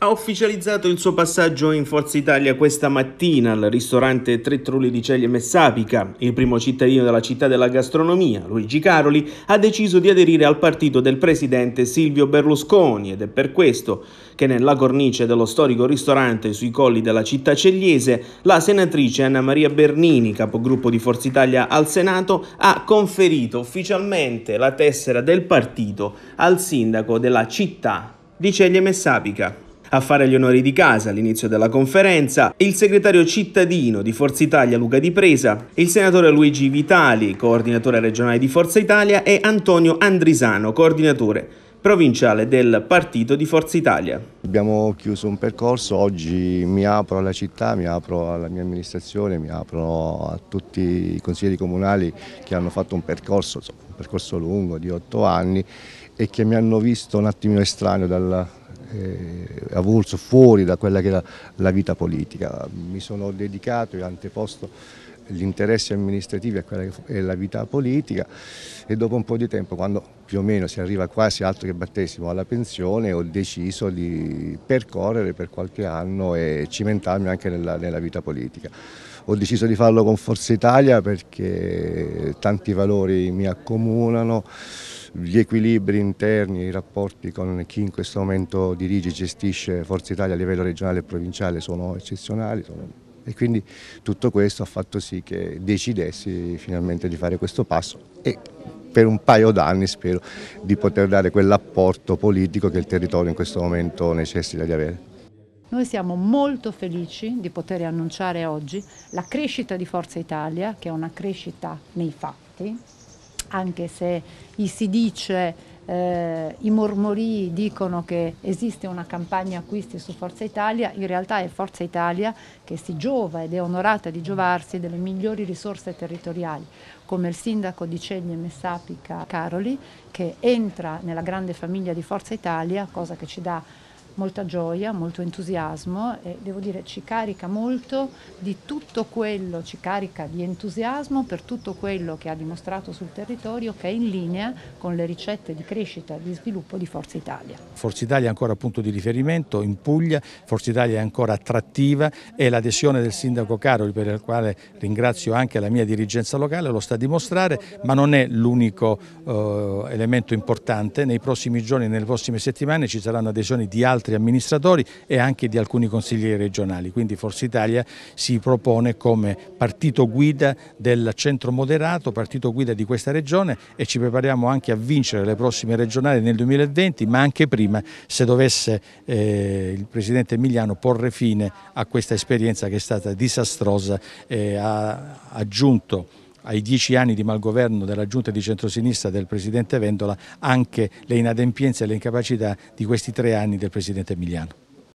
ha ufficializzato il suo passaggio in Forza Italia questa mattina al ristorante Tre Trulli di Ceglie Messapica. Il primo cittadino della città della gastronomia, Luigi Caroli, ha deciso di aderire al partito del presidente Silvio Berlusconi ed è per questo che nella cornice dello storico ristorante sui colli della città cegliese la senatrice Anna Maria Bernini, capogruppo di Forza Italia al Senato, ha conferito ufficialmente la tessera del partito al sindaco della città di Ceglie Messapica. A fare gli onori di casa all'inizio della conferenza il segretario cittadino di Forza Italia Luca Di Presa, il senatore Luigi Vitali, coordinatore regionale di Forza Italia e Antonio Andrisano, coordinatore provinciale del partito di Forza Italia. Abbiamo chiuso un percorso, oggi mi apro alla città, mi apro alla mia amministrazione, mi apro a tutti i consiglieri comunali che hanno fatto un percorso, un percorso lungo di otto anni e che mi hanno visto un attimino estraneo dal, eh, avulso fuori da quella che era la vita politica. Mi sono dedicato e anteposto gli interessi amministrativi a quella che è la vita politica e dopo un po' di tempo, quando più o meno si arriva quasi altro che battesimo alla pensione, ho deciso di percorrere per qualche anno e cimentarmi anche nella, nella vita politica. Ho deciso di farlo con Forza Italia perché tanti valori mi accomunano, gli equilibri interni, i rapporti con chi in questo momento dirige e gestisce Forza Italia a livello regionale e provinciale sono eccezionali. Sono... E quindi tutto questo ha fatto sì che decidessi finalmente di fare questo passo e per un paio d'anni spero di poter dare quell'apporto politico che il territorio in questo momento necessita di avere. Noi siamo molto felici di poter annunciare oggi la crescita di Forza Italia, che è una crescita nei fatti, anche se gli si dice, eh, i mormori dicono che esiste una campagna acquisti su Forza Italia, in realtà è Forza Italia che si giova ed è onorata di giovarsi delle migliori risorse territoriali, come il sindaco di Ceglie Messapica Caroli, che entra nella grande famiglia di Forza Italia, cosa che ci dà molta gioia, molto entusiasmo e devo dire ci carica molto di tutto quello, ci carica di entusiasmo per tutto quello che ha dimostrato sul territorio che è in linea con le ricette di crescita e di sviluppo di Forza Italia. Forza Italia è ancora punto di riferimento in Puglia, Forza Italia è ancora attrattiva e l'adesione del sindaco Caroli per il quale ringrazio anche la mia dirigenza locale lo sta a dimostrare ma non è l'unico eh, elemento importante, nei prossimi giorni, nelle prossime settimane ci saranno adesioni di altre altri amministratori e anche di alcuni consiglieri regionali. Quindi Forza Italia si propone come partito guida del centro moderato, partito guida di questa regione e ci prepariamo anche a vincere le prossime regionali nel 2020, ma anche prima se dovesse eh, il Presidente Emiliano porre fine a questa esperienza che è stata disastrosa e ha aggiunto ai dieci anni di malgoverno della giunta di centrosinistra del Presidente Vendola anche le inadempienze e le incapacità di questi tre anni del Presidente Emiliano.